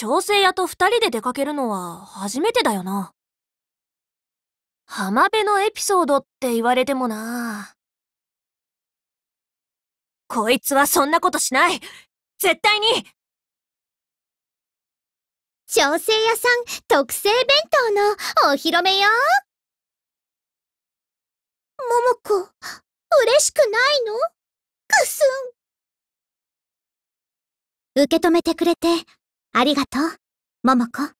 調整屋と二人で出かけるのは初めてだよな。浜辺のエピソードって言われてもな。こいつはそんなことしない絶対に調整屋さん特製弁当のお披露目よもも嬉しくないのくすん受け止めてくれてありがとう、桃子。